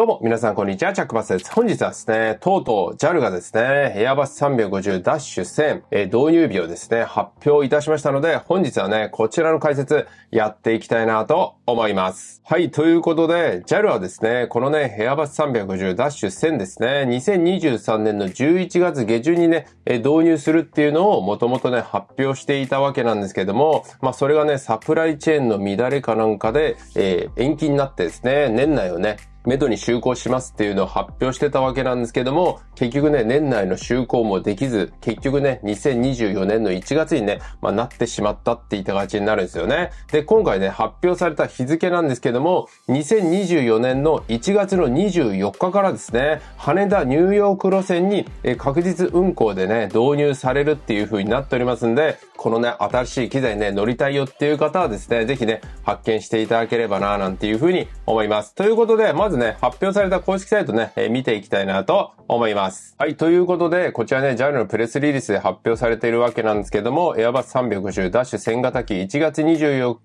どうも、皆さん、こんにちは。チャックバスです。本日はですね、とうとう JAL がですね、エアバス350ダッシュ1000、えー、導入日をですね、発表いたしましたので、本日はね、こちらの解説、やっていきたいなと思います。はい、ということで、JAL はですね、このね、エアバス350ダッシュ1000ですね、2023年の11月下旬にね、え導入するっていうのを、もともとね、発表していたわけなんですけども、まあ、それがね、サプライチェーンの乱れかなんかで、えー、延期になってですね、年内をね、メどに就航しますっていうのを発表してたわけなんですけども、結局ね、年内の就航もできず、結局ね、2024年の1月にね、まあ、なってしまったって言ったちになるんですよね。で、今回ね、発表された日付なんですけども、2024年の1月の24日からですね、羽田ニューヨーク路線に確実運行でね、導入されるっていう風になっておりますんで、このね、新しい機材ね、乗りたいよっていう方はですね、ぜひね、発見していただければな、なんていうふうに思います。ということで、まずね、発表された公式サイトね、えー、見ていきたいなと思います。はい、ということで、こちらね、JAL のプレスリリースで発表されているわけなんですけども、エアバス350ダッシュ1000型機1月24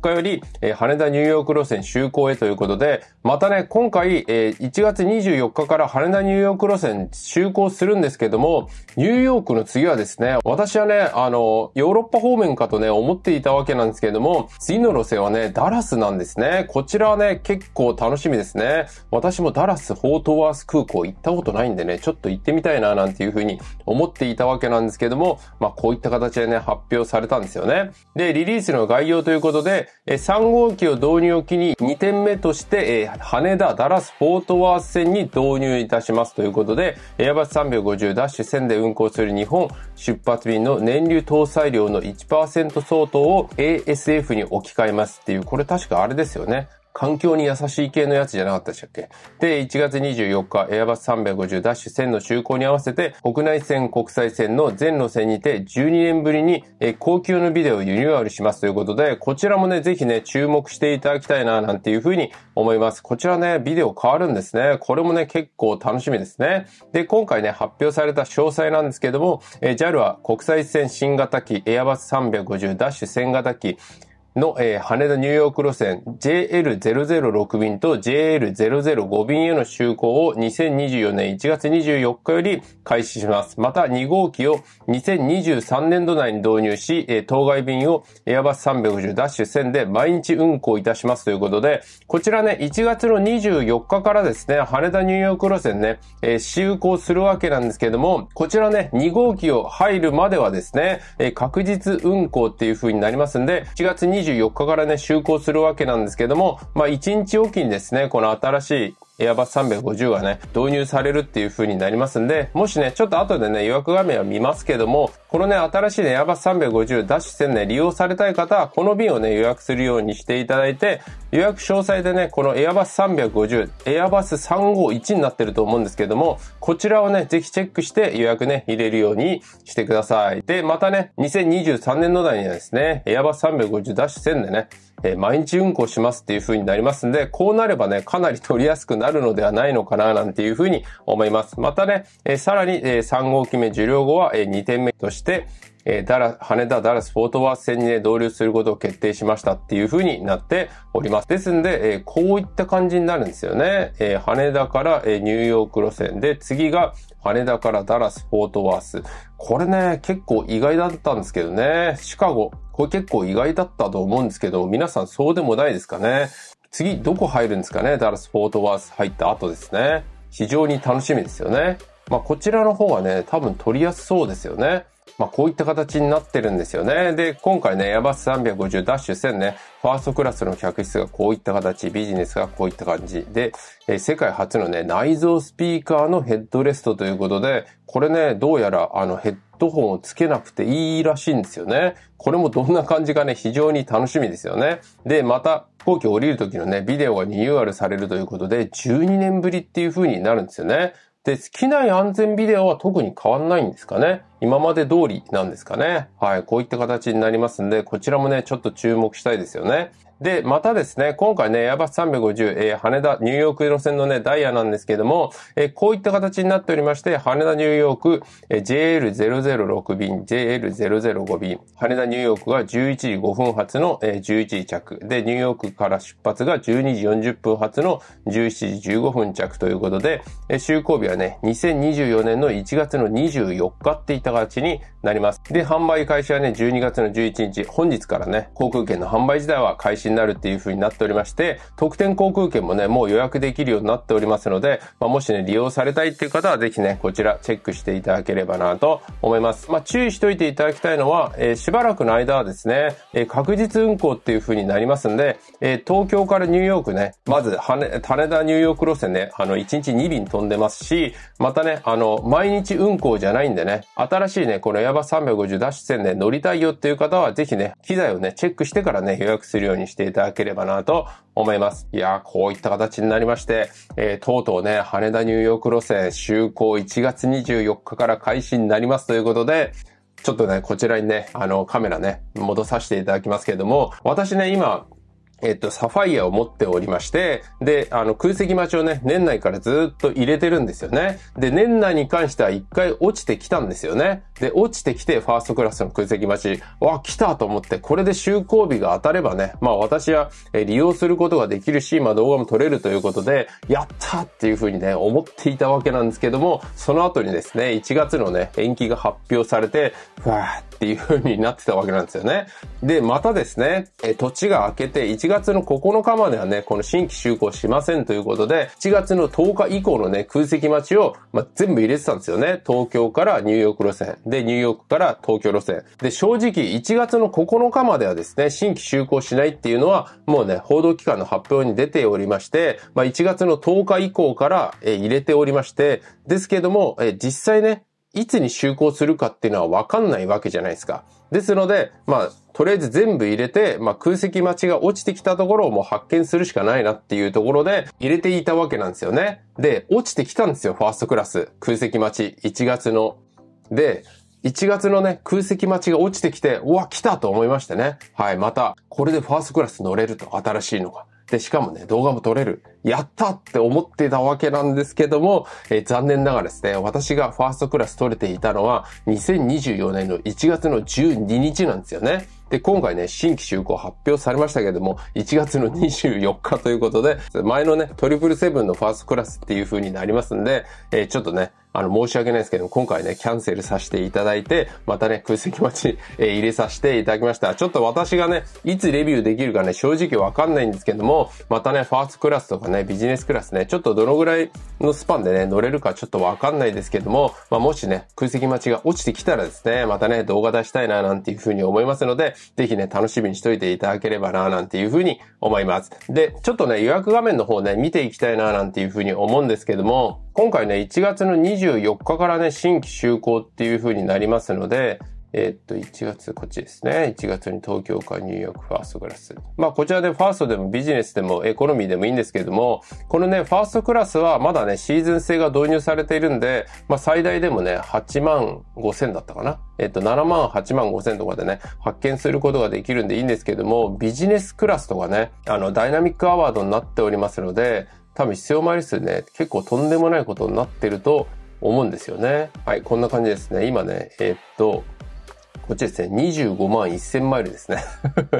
日より、えー、羽田ニューヨーク路線就航へということで、またね、今回、えー、1月24日から羽田ニューヨーク路線就航するんですけども、ニューヨークの次はですね、私はね、あの、ヨーロッパ方面かとね、思っていたわけなんですけれども、次の路線はね、ダラスなんですね。こちらはね、結構楽しみですね。私もダラス・フォートワース空港行ったことないんでね、ちょっと行ってみたいな、なんていうふうに思っていたわけなんですけども、まあ、こういった形でね、発表されたんですよね。で、リリースの概要ということで、3号機を導入を機に2点目として、羽田、ダラス、フォートワース線に導入いたしますということで、エアバス350ダッシュ1000で運行する日本出発便の燃料搭載量の1%相当を ASF に置き換えますっていう、これ確かあれですよね。環境に優しい系のやつじゃなかったでしたっけで、1月24日、エアバス350ダッシュ1000の就航に合わせて、国内線、国際線の全路線にて12年ぶりに、え高級のビデオをユニューアルしますということで、こちらもね、ぜひね、注目していただきたいな、なんていうふうに思います。こちらね、ビデオ変わるんですね。これもね、結構楽しみですね。で、今回ね、発表された詳細なんですけども、え JAL は国際線新型機、エアバス350ダッシュ1000型機、の、えー、羽田ニューヨーク路線 JL006 便と JL005 便への就航を2024年1月24日より開始します。また2号機を2023年度内に導入し、えー、当該便をエアバス350ダッシュ1000で毎日運航いたしますということで、こちらね、1月の24日からですね、羽田ニューヨーク路線ね、えー、就航するわけなんですけども、こちらね、2号機を入るまではですね、えー、確実運航っていう風になりますんで、1月24 24日からね、就航するわけなんですけども、まあ1日おきにですね、この新しいエアバス350がね、導入されるっていう風になりますんで、もしね、ちょっと後でね、予約画面は見ますけども、このね、新しいね、アバス b 350ダッシュ1000ね、利用されたい方は、この便をね、予約するようにしていただいて、予約詳細でね、このエアバス350、エアバス351になってると思うんですけども、こちらをね、ぜひチェックして予約ね、入れるようにしてください。で、またね、2023年度台にはですね、エアバス350ダッシュ1000でね、えー、毎日運行しますっていう風になりますんで、こうなればね、かなり取りやすくなるのではないのかな、なんていう風に思います。またね、えー、さらに、え3号機目受領後は、え2点目として、えダラ、羽田、ダラス、フォートワース線に、ね、導入することを決定しましたっていう風になっております。ですんで、えー、こういった感じになるんですよね。えー、羽田から、えー、ニューヨーク路線で、次が羽田からダラス、フォートワース。これね、結構意外だったんですけどね。シカゴ。これ結構意外だったと思うんですけど、皆さんそうでもないですかね。次、どこ入るんですかねダラス・フォートワース入った後ですね。非常に楽しみですよね。まあ、こちらの方はね、多分取りやすそうですよね。まあ、こういった形になってるんですよね。で、今回ね、エアバス350ダッシュ1000ね、ファーストクラスの客室がこういった形、ビジネスがこういった感じで、え世界初のね、内蔵スピーカーのヘッドレストということで、これね、どうやらあのヘッドホンをつけなくていいらしいんですよね。これもどんな感じかね、非常に楽しみですよね。で、また、飛行機降りる時のね、ビデオがリニューアルされるということで、12年ぶりっていう風になるんですよね。で、機内安全ビデオは特に変わんないんですかね。今まで通りなんですかね。はい、こういった形になりますんで、こちらもね、ちょっと注目したいですよね。で、またですね、今回ね、エアバス350、えー、羽田、ニューヨーク路線のね、ダイヤなんですけども、えー、こういった形になっておりまして、羽田、ニューヨーク、えー、JL006 便、JL005 便、羽田、ニューヨークが11時5分発の、えー、11時着、で、ニューヨークから出発が12時40分発の17時15分着ということで、えー、就航日はね、2024年の1月の24日っていった形になります。で、販売開始はね、12月の11日、本日からね、航空券の販売自体は開始になるっていう風になっておりまして、特典航空券もね、もう予約できるようになっておりますので、まあ、もしね、利用されたいっていう方はぜひね、こちらチェックしていただければなと思います。まあ、注意しておいていただきたいのは、えー、しばらくの間はですね、えー、確実運行っていう風になりますんで、えー、東京からニューヨークね、まず、羽田ニューヨーク路線ね、あの、1日2便飛んでますし、またね、あの、毎日運行じゃないんでね、新しいね、このエアバス350ダッシュ線で乗りたいよっていう方は、ぜひね、機材をね、チェックしてからね、予約するようにしてていただければなと思います。いやー、こういった形になりまして、えー、とうとうね、羽田ニューヨーク路線、就航1月24日から開始になりますということで、ちょっとね、こちらにね、あの、カメラね、戻させていただきますけれども、私ね、今、えっと、サファイアを持っておりまして、で、あの、空席待ちをね、年内からずっと入れてるんですよね。で、年内に関しては一回落ちてきたんですよね。で、落ちてきてファーストクラスの空席待ち、わ、来たと思って、これで就航日が当たればね、まあ私は利用することができるし、まあ動画も撮れるということで、やったっていうふうにね、思っていたわけなんですけども、その後にですね、1月のね、延期が発表されて、わーっていうふうになってたわけなんですよね。で、またですね、え、土地が明けて1月の9日まではね、この新規就航しませんということで、1月の10日以降のね、空席待ちを、まあ、全部入れてたんですよね。東京からニューヨーク路線。で、ニューヨークから東京路線。で、正直、1月の9日まではですね、新規就航しないっていうのは、もうね、報道機関の発表に出ておりまして、まあ、1月の10日以降から、え入れておりまして、ですけども、え実際ね、いつに就航するかっていうのはわかんないわけじゃないですか。ですので、まあ、とりあえず全部入れて、まあ、空席待ちが落ちてきたところをもう発見するしかないなっていうところで入れていたわけなんですよね。で、落ちてきたんですよ、ファーストクラス。空席待ち、1月の。で、1月のね、空席待ちが落ちてきて、うわ、来たと思いましてね。はい、また、これでファーストクラス乗れると、新しいのが。で、しかもね、動画も撮れる。やったって思ってたわけなんですけども、えー、残念ながらですね、私がファーストクラス撮れていたのは、2024年の1月の12日なんですよね。で、今回ね、新規就航発表されましたけども、1月の24日ということで、前のね、トリプルセブンのファーストクラスっていう風になりますんで、えー、ちょっとね、あの、申し訳ないですけど、今回ね、キャンセルさせていただいて、またね、空席待ちに、え入れさせていただきました。ちょっと私がね、いつレビューできるかね、正直わかんないんですけども、またね、ファーストクラスとかね、ビジネスクラスね、ちょっとどのぐらいのスパンでね、乗れるかちょっとわかんないですけども、まあ、もしね、空席待ちが落ちてきたらですね、またね、動画出したいな、なんていうふうに思いますので、ぜひね、楽しみにしといていただければな、なんていうふうに思います。で、ちょっとね、予約画面の方ね、見ていきたいな、なんていうふうに思うんですけども、今回ね、1月の24日からね、新規就航っていう風になりますので、えっと、1月、こっちですね。1月に東京かニューヨークファーストクラス。まあ、こちらでファーストでもビジネスでもエコノミーでもいいんですけれども、このね、ファーストクラスはまだね、シーズン制が導入されているんで、まあ、最大でもね、8万5千だったかな。えっと、7万、8万5千とかでね、発見することができるんでいいんですけれども、ビジネスクラスとかね、あの、ダイナミックアワードになっておりますので、多分必要イル数ね、結構とんでもないことになってると思うんですよね。はい、こんな感じですね。今ね、えー、っと、こっちですね、25万1000マイルですね。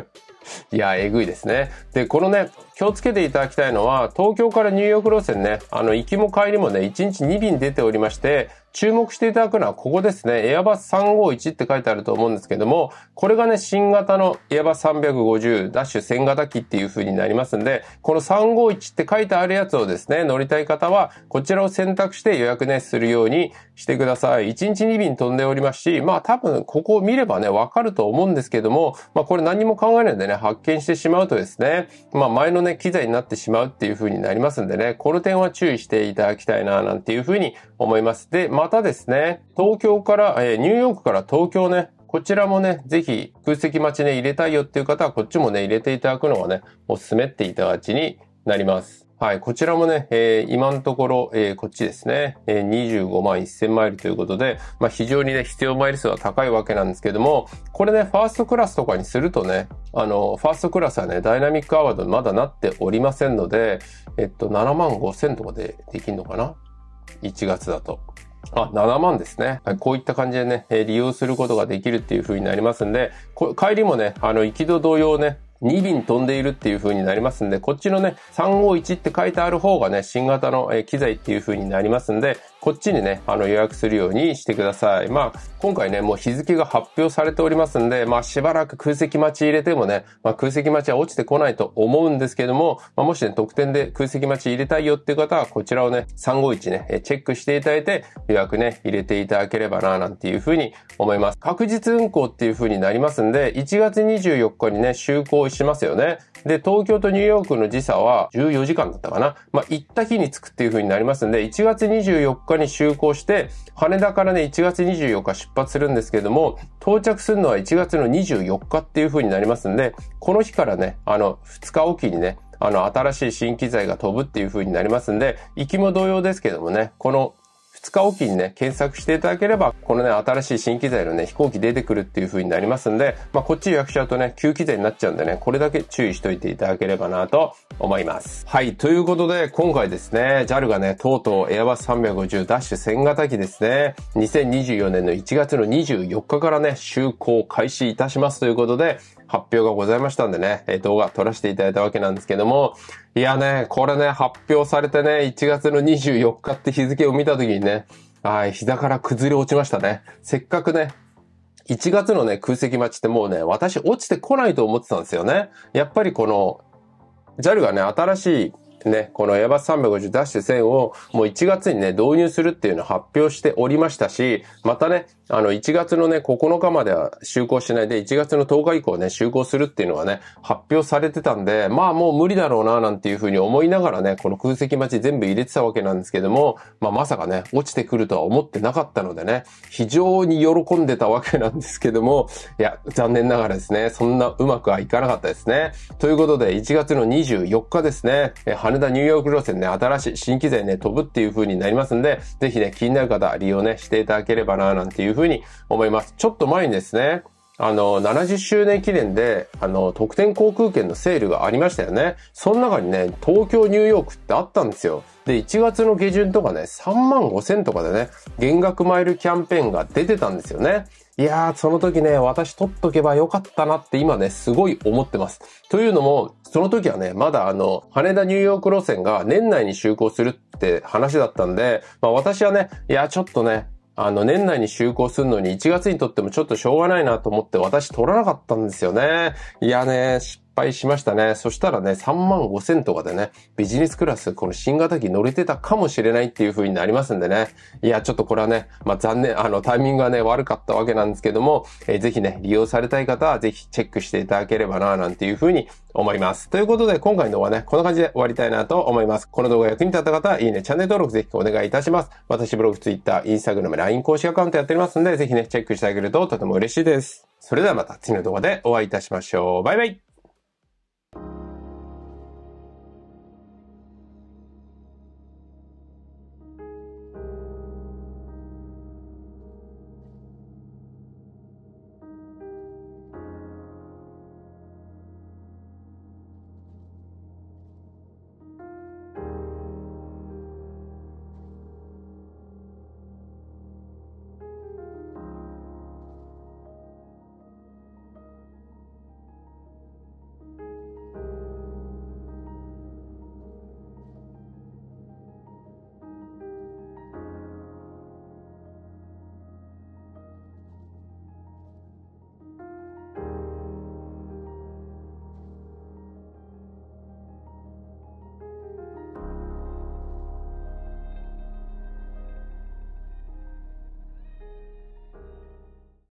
いや、えぐいですね。で、このね、気をつけていただきたいのは、東京からニューヨーク路線ね、あの、行きも帰りもね、1日2便出ておりまして、注目していただくのはここですね。エアバス351って書いてあると思うんですけども、これがね、新型のエアバス350ダッシュ1000型機っていう風になりますんで、この351って書いてあるやつをですね、乗りたい方は、こちらを選択して予約ね、するようにしてください。1日2便飛んでおりますし、まあ多分ここを見ればね、わかると思うんですけども、まあこれ何も考えないでね、発見してしまうとですね、まあ前のね、な機材になってしまうっていう風になりますんでね、この点は注意していただきたいな、なんていう風に思います。で、またですね、東京から、えー、ニューヨークから東京ね、こちらもね、ぜひ空席待ちね、入れたいよっていう方は、こっちもね、入れていただくのがね、おすすめって言いただちになります。はい、こちらもね、えー、今のところ、えー、こっちですね、えー、25万1000マイルということで、まあ、非常にね、必要マイル数は高いわけなんですけども、これね、ファーストクラスとかにするとね、あの、ファーストクラスはね、ダイナミックアワードにまだなっておりませんので、えっと、7万5000とかでできんのかな ?1 月だと。あ、7万ですね。はい、こういった感じでね、利用することができるっていう風になりますんで、こ帰りもね、あの、行きと同様ね、2便飛んでいるっていう風になりますんで、こっちのね、351って書いてある方がね、新型の機材っていう風になりますんで、こっちにね、あの予約するようにしてください。まあ、今回ね、もう日付が発表されておりますんで、まあしばらく空席待ち入れてもね、まあ空席待ちは落ちてこないと思うんですけども、まあ、もしね、特典で空席待ち入れたいよっていう方は、こちらをね、351ね、チェックしていただいて、予約ね、入れていただければな、なんていうふうに思います。確実運行っていうふうになりますんで、1月24日にね、就航しますよね。で、東京とニューヨークの時差は14時間だったかな。まあ行った日に着くっていうふうになりますんで、1月24日に就航して、羽田からね、1月24日出発するんですけれども、到着するのは1月の24日っていう風になりますんで、この日からね、あの、2日おきにね、あの、新しい新機材が飛ぶっていう風になりますんで、行きも同様ですけどもね、この2日おきにね、検索していただければ、このね、新しい新機材のね、飛行機出てくるっていう風になりますんで、まあ、こっち予約しちゃうとね、旧機材になっちゃうんでね、これだけ注意しといていただければなと思います。はい、ということで、今回ですね、JAL がね、とうとうエアバス350ダッシュ1000型機ですね、2024年の1月の24日からね、就航開始いたしますということで、発表がございましたんでね、え動画撮らせていただいたわけなんですけども、いやね、これね、発表されてね、1月の24日って日付を見た時にね、はい、膝から崩れ落ちましたね。せっかくね、1月のね、空席待ちってもうね、私落ちてこないと思ってたんですよね。やっぱりこの、JAL がね、新しいね、このエアバス3 5 0 1 0 0 0をもう1月にね、導入するっていうのを発表しておりましたし、またね、あの、1月のね、9日までは就航しないで、1月の10日以降ね、就航するっていうのがね、発表されてたんで、まあもう無理だろうな、なんていうふうに思いながらね、この空席待ち全部入れてたわけなんですけども、まあまさかね、落ちてくるとは思ってなかったのでね、非常に喜んでたわけなんですけども、いや、残念ながらですね、そんなうまくはいかなかったですね。ということで、1月の24日ですね、羽田ニューヨーク路線ね、新しい新規税ね、飛ぶっていう風になりますんで、ぜひね、気になる方、利用ね、していただければな、なんていう風に思います。ちょっと前にですね、あの、70周年記念で、あの、特典航空券のセールがありましたよね。その中にね、東京、ニューヨークってあったんですよ。で、1月の下旬とかね、3万5千とかでね、減額マイルキャンペーンが出てたんですよね。いやー、その時ね、私取っとけばよかったなって今ね、すごい思ってます。というのも、その時はね、まだあの、羽田ニューヨーク路線が年内に就航するって話だったんで、まあ私はね、いや、ちょっとね、あの、年内に就航するのに1月にとってもちょっとしょうがないなと思って私取らなかったんですよね。いやね、失敗しましたね。そしたらね、3万5千とかでね、ビジネスクラス、この新型機乗れてたかもしれないっていう風になりますんでね。いや、ちょっとこれはね、まあ残念、あの、タイミングがね、悪かったわけなんですけども、えー、ぜひね、利用されたい方はぜひチェックしていただければな、なんていう風に思います。ということで、今回の動画ね、こんな感じで終わりたいなと思います。この動画役に立った方は、いいね、チャンネル登録ぜひお願いいたします。私ブログ、ツイッター、インスタグラム、LINE 公式アカウントやっておりますんで、ぜひね、チェックしてあげるととても嬉しいです。それではまた次の動画でお会いいたしましょう。バイバイ